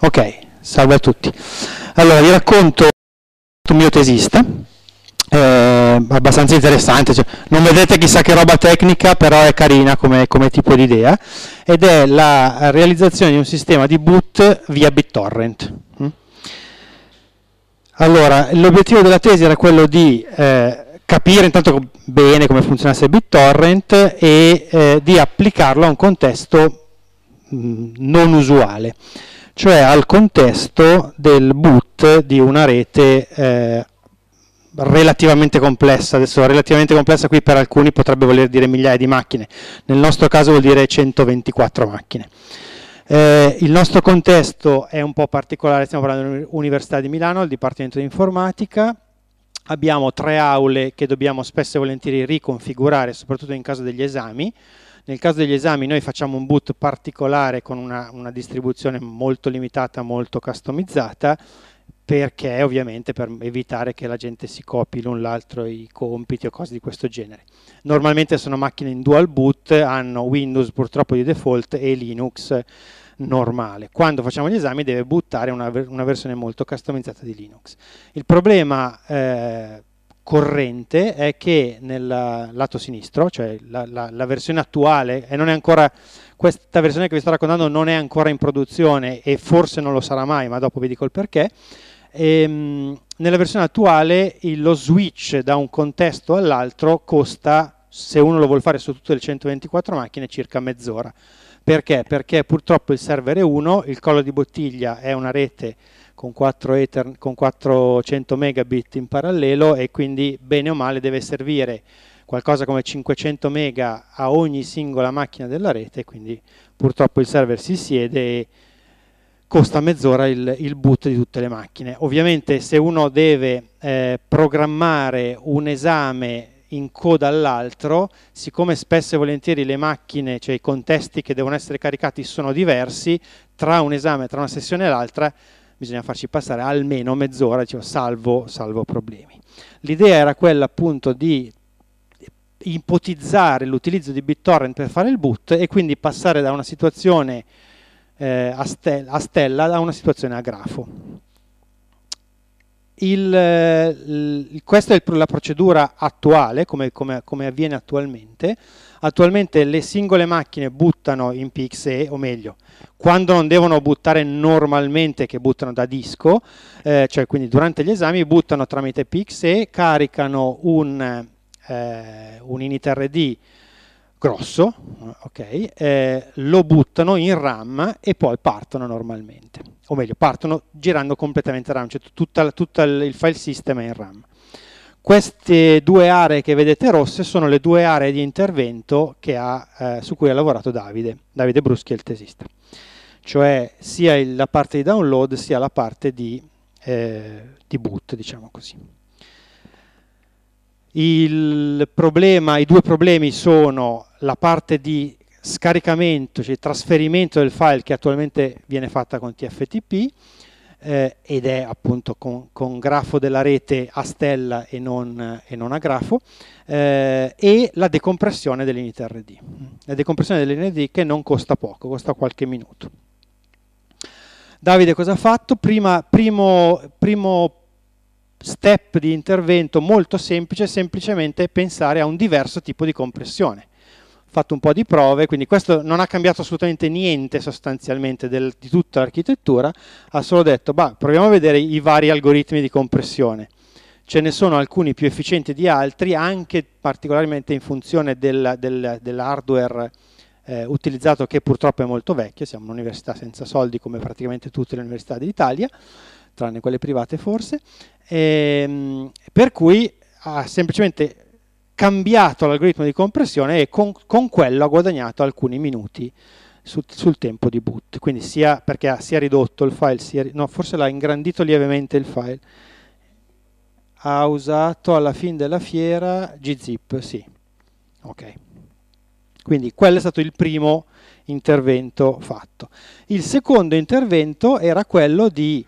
Ok, salve a tutti. Allora, vi racconto un mio tesista, eh, abbastanza interessante, cioè, non vedete chissà che roba tecnica, però è carina come, come tipo di idea, ed è la realizzazione di un sistema di boot via BitTorrent. Mm? Allora, l'obiettivo della tesi era quello di eh, capire intanto bene come funzionasse BitTorrent e eh, di applicarlo a un contesto mh, mm, non usuale cioè al contesto del boot di una rete eh, relativamente complessa, adesso relativamente complessa qui per alcuni potrebbe voler dire migliaia di macchine, nel nostro caso vuol dire 124 macchine. Eh, il nostro contesto è un po' particolare, stiamo parlando dell'Università di Milano, il Dipartimento di Informatica, abbiamo tre aule che dobbiamo spesso e volentieri riconfigurare, soprattutto in caso degli esami, nel caso degli esami noi facciamo un boot particolare con una, una distribuzione molto limitata, molto customizzata, perché ovviamente per evitare che la gente si copi l'un l'altro i compiti o cose di questo genere. Normalmente sono macchine in dual boot, hanno Windows purtroppo di default e Linux normale. Quando facciamo gli esami deve buttare una, una versione molto customizzata di Linux. Il problema eh, corrente è che nel lato sinistro, cioè la, la, la versione attuale, e non è ancora, questa versione che vi sto raccontando non è ancora in produzione e forse non lo sarà mai, ma dopo vi dico il perché, ehm, nella versione attuale lo switch da un contesto all'altro costa, se uno lo vuole fare su tutte le 124 macchine, circa mezz'ora. Perché? Perché purtroppo il server è uno, il collo di bottiglia è una rete con 4, Ether, con 400 megabit in parallelo e quindi bene o male deve servire qualcosa come 500 mega a ogni singola macchina della rete, quindi purtroppo il server si siede e costa mezz'ora il, il, boot di tutte le macchine. Ovviamente se uno deve eh, programmare un esame in coda all'altro, siccome spesso e volentieri le macchine, cioè i contesti che devono essere caricati sono diversi, tra un esame, tra una sessione e l'altra, bisogna farci passare almeno mezz'ora, diciamo, salvo, salvo problemi. L'idea era quella appunto di ipotizzare l'utilizzo di BitTorrent per fare il boot e quindi passare da una situazione eh, a, stella, a stella a una situazione a grafo il, il, eh, questa è il, la procedura attuale, come, come, come, avviene attualmente. Attualmente le singole macchine buttano in PXE, o meglio, quando non devono buttare normalmente, che buttano da disco, eh, cioè quindi durante gli esami buttano tramite PXE, caricano un, eh, un initrd grosso, okay, eh, lo buttano in RAM e poi partono normalmente, o meglio partono girando completamente RAM, cioè tutto il file system è in RAM. Queste due aree che vedete rosse sono le due aree di intervento ha, eh, su cui ha lavorato Davide, Davide Bruschi il tesista, cioè sia la parte di download sia la parte di, eh, di boot, diciamo così problema, I due problemi sono la parte di scaricamento, cioè trasferimento del file che attualmente viene fatta con TFTP eh, ed è appunto con, con, grafo della rete a stella e non, e non a grafo, eh, e la decompressione dell'initRD. La decompressione dell'initRD che non costa poco, costa qualche minuto. Davide cosa ha fatto? Prima, primo, primo step di intervento molto semplice, semplicemente pensare a un diverso tipo di compressione. Ho fatto un po' di prove, quindi questo non ha cambiato assolutamente niente sostanzialmente del, di tutta l'architettura, ha solo detto, bah, proviamo a vedere i vari algoritmi di compressione. Ce ne sono alcuni più efficienti di altri, anche particolarmente in funzione del, del, dell'hardware eh, utilizzato che purtroppo è molto vecchio, siamo un'università senza soldi come praticamente tutte le università d'Italia, tranne quelle private forse, ehm, per cui ha semplicemente cambiato l'algoritmo di compressione e con, con, quello ha guadagnato alcuni minuti sul, sul tempo di boot, quindi sia perché ha, si ridotto il file, è, no, forse l'ha ingrandito lievemente il file, ha usato alla fine della fiera gzip, sì, ok. Quindi quello è stato il primo intervento fatto. Il secondo intervento era quello di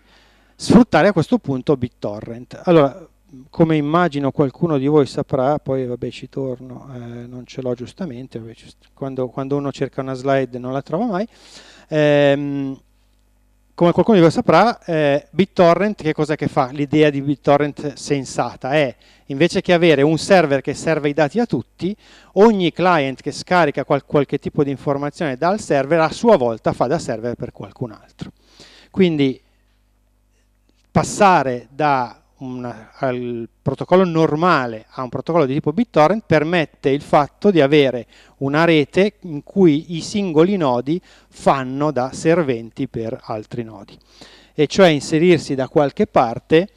sfruttare a questo punto BitTorrent. Allora, come immagino qualcuno di voi saprà, poi vabbè ci torno, eh, non ce l'ho giustamente, vabbè, quando, quando, uno cerca una slide non la trova mai, ehm, come qualcuno di voi saprà, eh, BitTorrent che cos'è che fa? L'idea di BitTorrent sensata è, invece che avere un server che serve i dati a tutti, ogni client che scarica qual qualche tipo di informazione dal server a sua volta fa da server per qualcun altro. Quindi passare da una, al protocollo normale a un protocollo di tipo BitTorrent permette il fatto di avere una rete in cui i singoli nodi fanno da serventi per altri nodi e cioè inserirsi da qualche parte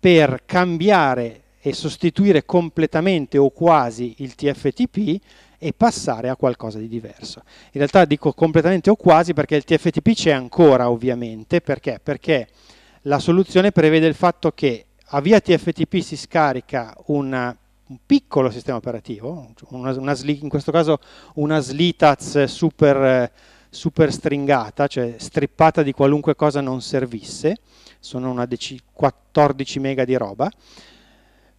per cambiare e sostituire completamente o quasi il TFTP e passare a qualcosa di diverso. In realtà dico completamente o quasi perché il TFTP c'è ancora ovviamente, perché? Perché la soluzione prevede il fatto che a via TFTP si scarica una, un piccolo sistema operativo, una, una, in questo caso una slitaz super, super, stringata, cioè strippata di qualunque cosa non servisse, sono una 14 mega di roba,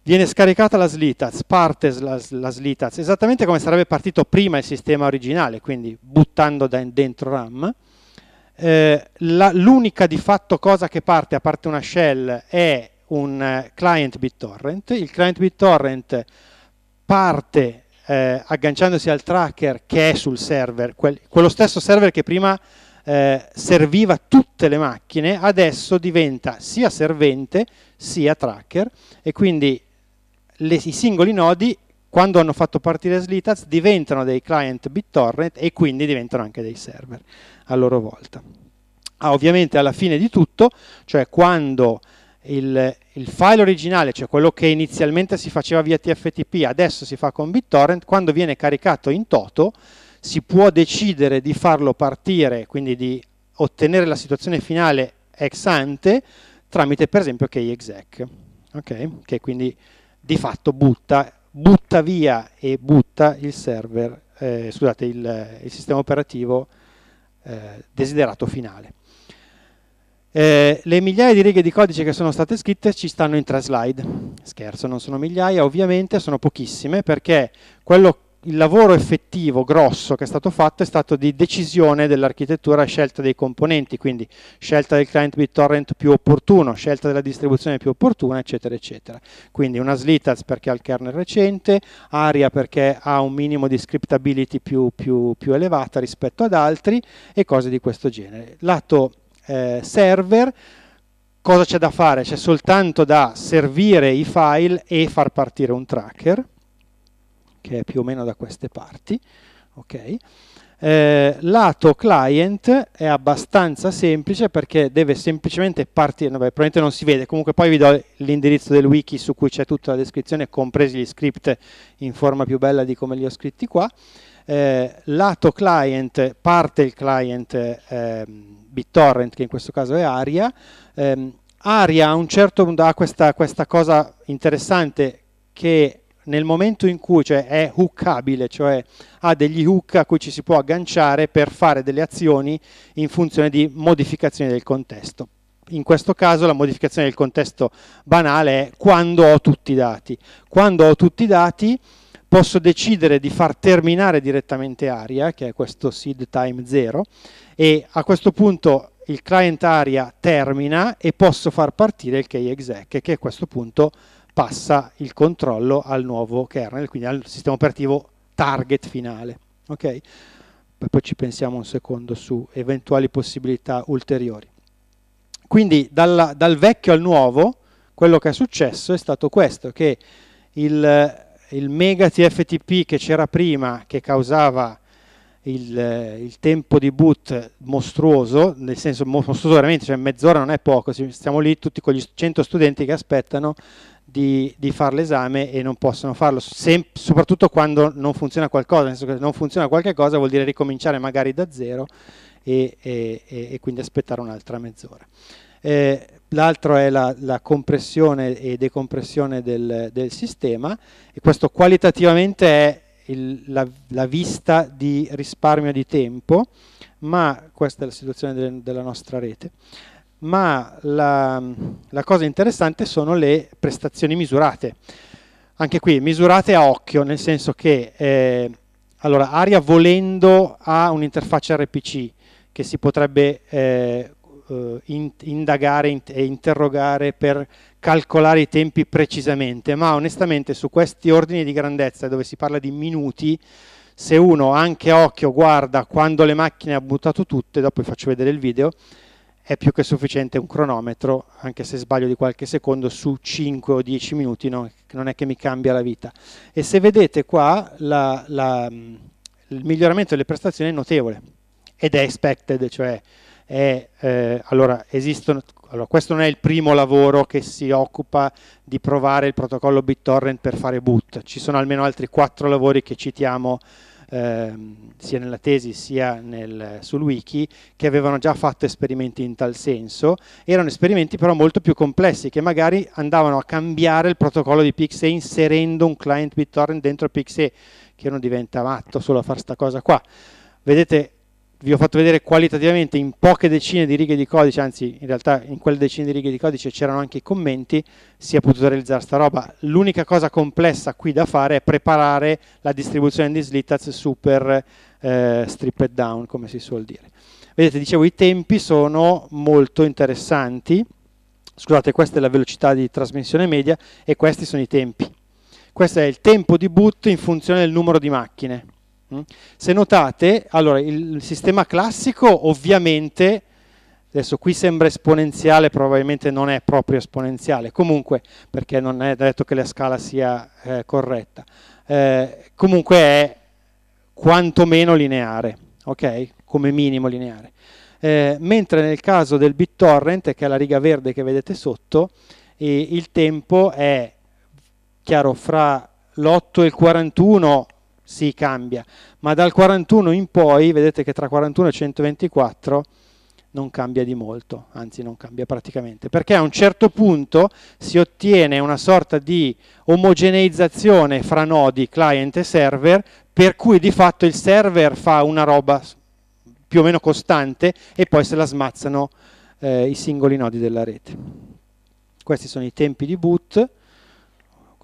viene scaricata la slitaz, parte la, la slitaz, esattamente come sarebbe partito prima il sistema originale, quindi buttando dentro RAM, eh, la, l'unica di fatto cosa che parte, a parte una shell, è un eh, client BitTorrent. Il client BitTorrent parte eh, agganciandosi al tracker che è sul server, quel, quello stesso server che prima eh, serviva tutte le macchine, adesso diventa sia servente sia tracker e quindi le, i singoli nodi quando hanno fatto partire Slitaz diventano dei client BitTorrent e quindi diventano anche dei server a loro volta. Ah, ovviamente alla fine di tutto, cioè quando il, il, file originale, cioè quello che inizialmente si faceva via TFTP, adesso si fa con BitTorrent, quando viene caricato in toto si può decidere di farlo partire, quindi di ottenere la situazione finale ex ante, tramite per esempio keyexec, okay? che quindi di fatto butta butta via e butta il server, eh, scusate, il, il, sistema operativo eh, desiderato finale. Eh, le migliaia di righe di codice che sono state scritte ci stanno in tre slide. Scherzo, non sono migliaia, ovviamente sono pochissime perché quello il lavoro effettivo grosso che è stato fatto è stato di decisione dell'architettura e scelta dei componenti, quindi scelta del client BitTorrent più opportuno, scelta della distribuzione più opportuna, eccetera, eccetera. Quindi una Slitas perché ha il kernel recente, Aria perché ha un minimo di scriptability più, più, più elevata rispetto ad altri e cose di questo genere. Lato eh, server, cosa c'è da fare? C'è soltanto da servire i file e far partire un tracker che è più o meno da queste parti. Okay. Eh, lato client è abbastanza semplice perché deve semplicemente partire, vabbè, probabilmente non si vede, comunque poi vi do l'indirizzo del wiki su cui c'è tutta la descrizione, compresi gli script in forma più bella di come li ho scritti qua. Eh, lato client parte il client eh, BitTorrent, che in questo caso è Aria. Ehm, Aria a un certo punto ha questa, questa cosa interessante che nel momento in cui cioè, è hookabile, cioè ha degli hook a cui ci si può agganciare per fare delle azioni in funzione di modificazione del contesto. In questo caso la modificazione del contesto banale è quando ho tutti i dati. Quando ho tutti i dati posso decidere di far terminare direttamente aria, che è questo seed time 0, e a questo punto il client aria termina e posso far partire il key exec, che a questo punto passa il controllo al nuovo kernel, quindi al sistema operativo target finale. Okay? Poi ci pensiamo un secondo su eventuali possibilità ulteriori. Quindi dalla, dal vecchio al nuovo, quello che è successo è stato questo, che il, il mega TFTP che c'era prima, che causava il, eh, il, tempo di boot mostruoso, nel senso mostruoso veramente, cioè mezz'ora non è poco, stiamo lì tutti con gli 100 studenti che aspettano di, di fare l'esame e non possono farlo, Sem soprattutto quando non funziona qualcosa, nel senso che se non funziona qualche cosa vuol dire ricominciare magari da zero e, e, e quindi aspettare un'altra mezz'ora. Eh, l'altro è la, la, compressione e decompressione del, del sistema e questo qualitativamente è il, la, la, vista di risparmio di tempo, ma questa è la situazione de, della nostra rete, ma la, la cosa interessante sono le prestazioni misurate. Anche qui misurate a occhio, nel senso che eh, allora, Aria volendo ha un'interfaccia RPC che si potrebbe eh, eh, in, indagare in, e interrogare per calcolare i tempi precisamente, ma onestamente su questi ordini di grandezza dove si parla di minuti, se uno anche a occhio guarda quando le macchine ha buttato tutte, dopo vi faccio vedere il video, è più che sufficiente un cronometro, anche se sbaglio di qualche secondo, su 5 o 10 minuti, no? non è che mi cambia la vita. E se vedete qua, la, la, il miglioramento delle prestazioni è notevole ed è expected, cioè è, eh, allora, esistono, allora, questo non è il primo lavoro che si occupa di provare il protocollo BitTorrent per fare boot, ci sono almeno altri quattro lavori che citiamo Ehm, sia nella tesi sia nel, sul wiki, che avevano già fatto esperimenti in tal senso. Erano esperimenti però molto più complessi, che magari andavano a cambiare il protocollo di PXE inserendo un client BitTorrent dentro PXE, che uno diventa matto solo a fare questa cosa qua. Vedete, vi ho fatto vedere qualitativamente in poche decine di righe di codice, anzi in realtà in quelle decine di righe di codice c'erano anche i commenti, si è potuto realizzare sta roba. L'unica cosa complessa qui da fare è preparare la distribuzione di slittaz super eh, stripped down, come si suol dire. Vedete, dicevo, i tempi sono molto interessanti. Scusate, questa è la velocità di trasmissione media e questi sono i tempi. Questo è il tempo di boot in funzione del numero di macchine. Mm? Se notate, allora, il sistema classico ovviamente, adesso qui sembra esponenziale, probabilmente non è proprio esponenziale, comunque, perché non è detto che la scala sia eh, corretta, eh, comunque è quantomeno lineare, ok? Come minimo lineare. Eh, mentre nel caso del BitTorrent, che è la riga verde che vedete sotto, eh, il tempo è, chiaro, fra l'8 e il 41 si cambia, ma dal 41 in poi, vedete che tra 41 e 124 non cambia di molto, anzi non cambia praticamente, perché a un certo punto si ottiene una sorta di omogeneizzazione fra nodi client e server, per cui di fatto il server fa una roba più o meno costante e poi se la smazzano eh, i singoli nodi della rete. Questi sono i tempi di boot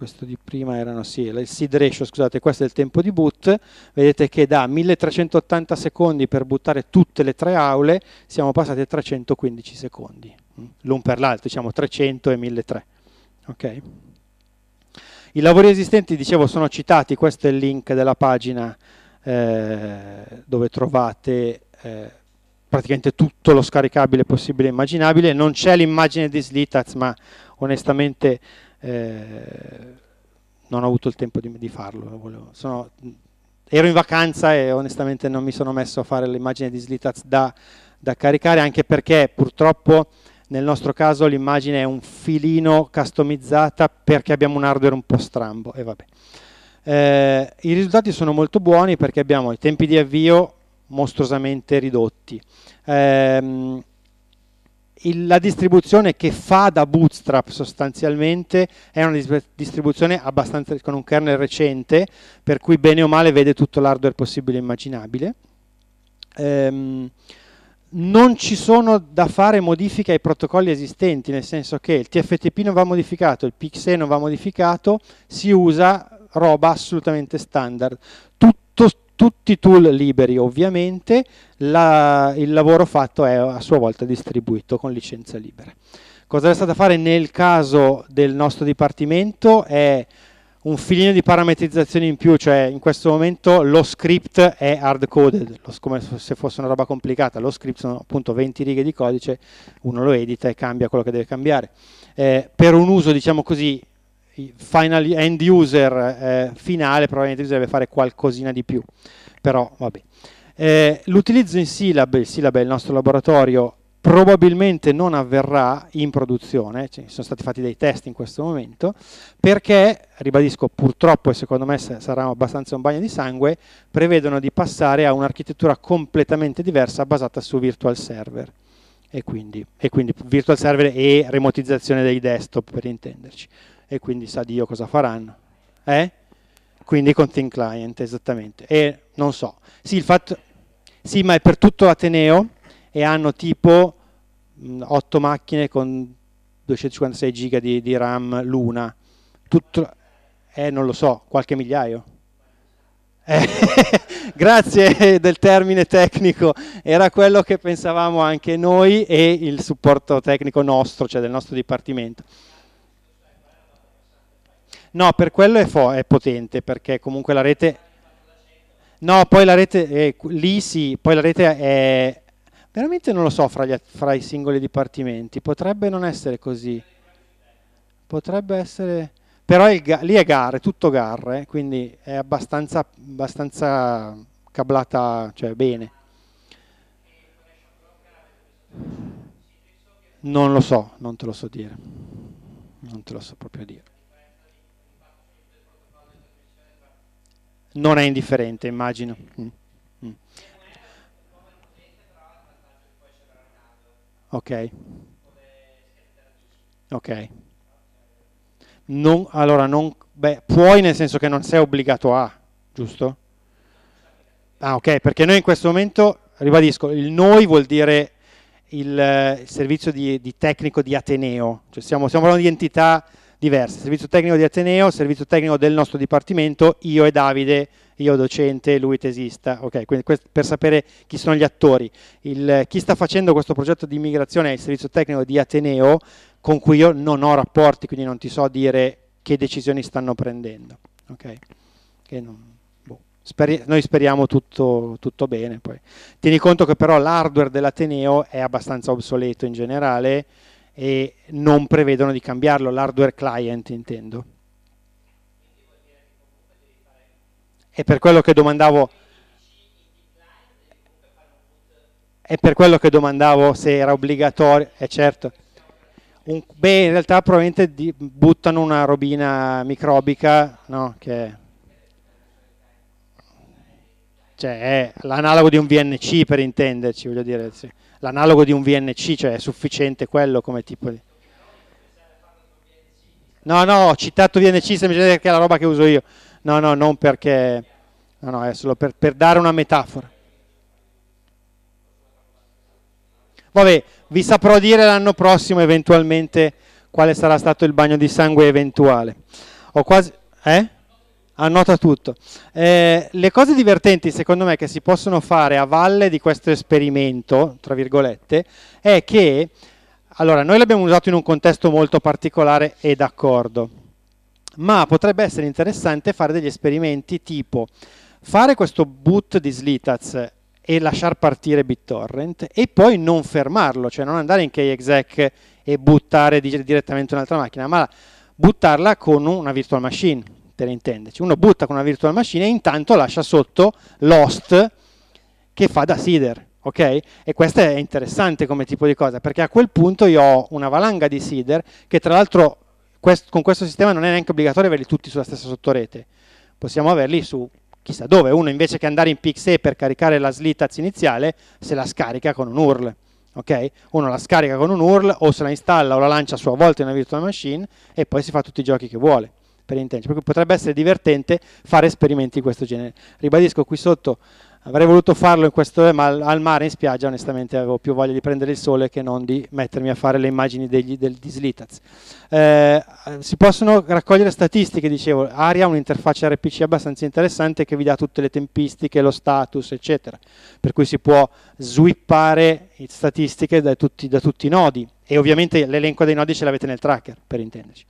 questo di prima erano, sì, il seed ratio, scusate, questo è il tempo di boot, vedete che da 1380 secondi per buttare tutte le tre aule siamo passati a 315 secondi, mm, l'un per l'altro, diciamo 300 e 1300. Okay. I lavori esistenti, dicevo, sono citati, questo è il link della pagina eh, dove trovate eh, praticamente tutto lo scaricabile possibile e immaginabile, non c'è l'immagine di Slitaz, ma onestamente eh, non ho avuto il tempo di, di farlo. Sono, ero in vacanza e onestamente non mi sono messo a fare l'immagine di Slitaz da, da caricare, anche perché purtroppo nel nostro caso l'immagine è un filino customizzata perché abbiamo un hardware un po' strambo e vabbè. Eh, I risultati sono molto buoni perché abbiamo i tempi di avvio mostruosamente ridotti, ehm, il, la distribuzione che fa da bootstrap sostanzialmente è una distribuzione abbastanza con un kernel recente, per cui bene o male vede tutto l'hardware possibile e immaginabile. Ehm, non ci sono da fare modifiche ai protocolli esistenti, nel senso che il TFTP non va modificato, il PXE non va modificato, si usa roba assolutamente standard. Tutto, tutti tool liberi ovviamente, la, il lavoro fatto è a sua volta distribuito con licenza libera. Cosa è stato da fare nel caso del nostro dipartimento è un filino di parametrizzazione in più, cioè in questo momento lo script è hard coded, come se fosse una roba complicata, lo script sono appunto 20 righe di codice, uno lo edita e cambia quello che deve cambiare. Eh, per un uso diciamo così final end user eh, finale probabilmente bisognerebbe fare qualcosina di più, però vabbè. Eh, l'utilizzo in Silab, il Silab è il nostro laboratorio, probabilmente non avverrà in produzione, cioè, sono stati fatti dei test in questo momento, perché, ribadisco, purtroppo e secondo me sarà abbastanza un bagno di sangue, prevedono di passare a un'architettura completamente diversa basata su virtual server. E quindi, e quindi virtual server e remotizzazione dei desktop per intenderci e quindi sa Dio cosa faranno. Eh? Quindi con Think Client, esattamente. E non so, sì, fatto, sì, ma è per tutto Ateneo e hanno tipo mh, 8 macchine con 256 giga di, di RAM l'una. Tutto, eh, non lo so, qualche migliaio. Eh, grazie del termine tecnico, era quello che pensavamo anche noi e il supporto tecnico nostro, cioè del nostro dipartimento. No, per quello è, è potente, perché comunque la rete... No, poi la rete, eh, lì sì, poi la rete è... Veramente non lo so fra, gli, fra i singoli dipartimenti, potrebbe non essere così. Potrebbe essere... Però il, lì è GAR, è tutto GAR, eh, quindi è abbastanza, abbastanza cablata, cioè bene. Non lo so, non te lo so dire. Non te lo so proprio dire. non è indifferente, immagino. Mm. Mm. Ok. Ok. Non, allora, non, beh, puoi nel senso che non sei obbligato a, giusto? Ah, ok, perché noi in questo momento, ribadisco, il noi vuol dire il, il eh, servizio di, di, tecnico di Ateneo, cioè siamo, stiamo parlando di entità diverse, servizio tecnico di Ateneo, servizio tecnico del nostro dipartimento, io e Davide, io docente, lui tesista, ok, quindi per sapere chi sono gli attori. Il, chi sta facendo questo progetto di immigrazione è il servizio tecnico di Ateneo, con cui io non ho rapporti, quindi non ti so dire che decisioni stanno prendendo. Okay? Non, boh. Speri noi speriamo tutto, tutto bene. Poi. Tieni conto che però l'hardware dell'Ateneo è abbastanza obsoleto in generale, e non prevedono di cambiarlo, l'hardware client intendo. È per quello che domandavo è per quello che domandavo se era obbligatorio, è eh certo. Un, beh, in realtà probabilmente di, buttano una robina microbica, no, che cioè è l'analogo di un VNC per intenderci, voglio dire, sì l'analogo di un VNC, cioè è sufficiente quello come tipo di... No, no, ho citato VNC semplicemente perché è la roba che uso io. No, no, non perché... No, no, è solo per, per dare una metafora. Vabbè, vi saprò dire l'anno prossimo eventualmente quale sarà stato il bagno di sangue eventuale. Ho quasi... Eh? annota tutto. Eh, le cose divertenti secondo me che si possono fare a valle di questo esperimento, tra virgolette, è che, allora, noi l'abbiamo usato in un contesto molto particolare e d'accordo, ma potrebbe essere interessante fare degli esperimenti tipo fare questo boot di Slitaz e lasciar partire BitTorrent e poi non fermarlo, cioè non andare in KExec e buttare direttamente un'altra macchina, ma buttarla con una virtual machine per intenderci. Uno butta con una virtual machine e intanto lascia sotto l'host che fa da seeder. Okay? E questo è interessante come tipo di cosa, perché a quel punto io ho una valanga di seeder che tra l'altro quest con questo sistema non è neanche obbligatorio averli tutti sulla stessa sottorete. Possiamo averli su chissà dove, uno invece che andare in PXE per caricare la slitaz iniziale, se la scarica con un URL. Okay? Uno la scarica con un URL o se la installa o la lancia a sua volta in una virtual machine e poi si fa tutti i giochi che vuole per intenderci, per potrebbe essere divertente fare esperimenti di questo genere. Ribadisco, qui sotto avrei voluto farlo in questo ma al mare in spiaggia onestamente avevo più voglia di prendere il sole che non di mettermi a fare le immagini degli, del, di Slitaz. Eh, si possono raccogliere statistiche, dicevo, Aria ha un'interfaccia RPC abbastanza interessante che vi dà tutte le tempistiche, lo status, eccetera, per cui si può swippare statistiche da tutti, da tutti i nodi e ovviamente l'elenco dei nodi ce l'avete nel tracker, per intenderci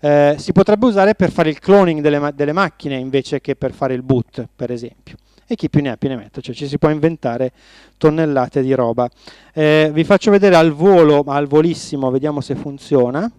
eh, si potrebbe usare per fare il cloning delle, ma- delle, macchine invece che per fare il boot, per esempio. E chi più ne ha più ne metta, cioè ci si può inventare tonnellate di roba. Eh, vi faccio vedere al volo, al volissimo, vediamo se funziona.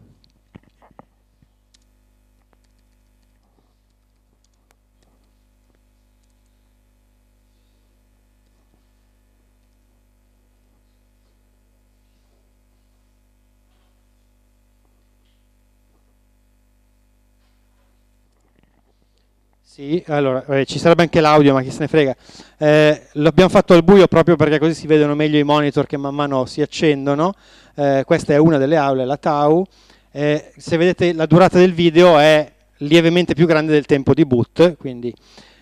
Sì, allora eh, ci sarebbe anche l'audio, ma chi se ne frega. Eh, L'abbiamo fatto al buio proprio perché così si vedono meglio i monitor che man mano si accendono. Eh, questa è una delle aule, la TAU. Eh, se vedete la durata del video è lievemente più grande del tempo di boot, quindi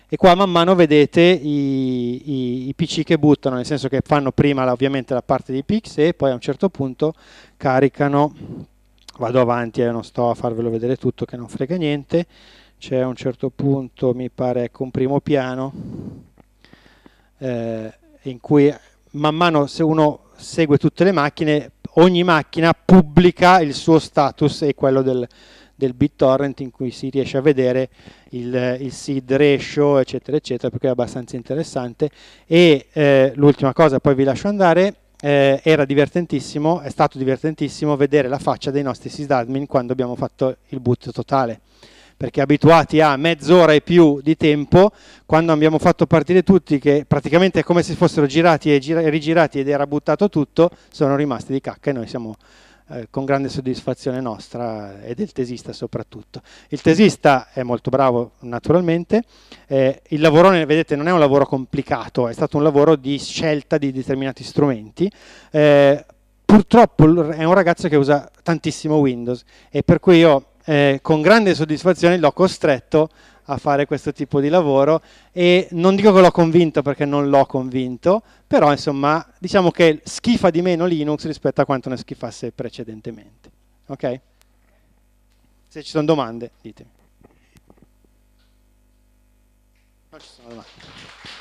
e qua man mano vedete i, i, i, PC che buttano, nel senso che fanno prima ovviamente la parte di Pix e poi a un certo punto caricano, vado avanti e eh, non sto a farvelo vedere tutto che non frega niente, c'è a un certo punto, mi pare, ecco un primo piano, eh, in cui man mano se uno segue tutte le macchine, ogni macchina pubblica il suo status e quello del, del BitTorrent in cui si riesce a vedere il, il seed ratio eccetera eccetera perché è abbastanza interessante e eh, l'ultima cosa poi vi lascio andare eh, era divertentissimo è stato divertentissimo vedere la faccia dei nostri sysadmin quando abbiamo fatto il boot totale perché abituati a mezz'ora e più di tempo, quando abbiamo fatto partire tutti, che praticamente è come se fossero girati e gira rigirati ed era buttato tutto, sono rimasti di cacca e noi siamo eh, con grande soddisfazione nostra e del tesista soprattutto. Il tesista è molto bravo naturalmente, eh, il lavoro vedete non è un lavoro complicato, è stato un lavoro di scelta di determinati strumenti, eh, purtroppo è un ragazzo che usa tantissimo Windows e per cui io eh, con grande soddisfazione l'ho costretto a fare questo tipo di lavoro e non dico che l'ho convinto perché non l'ho convinto, però insomma diciamo che schifa di meno Linux rispetto a quanto ne schifasse precedentemente. Ok? Se ci sono domande, ditemi. Non ci sono domande.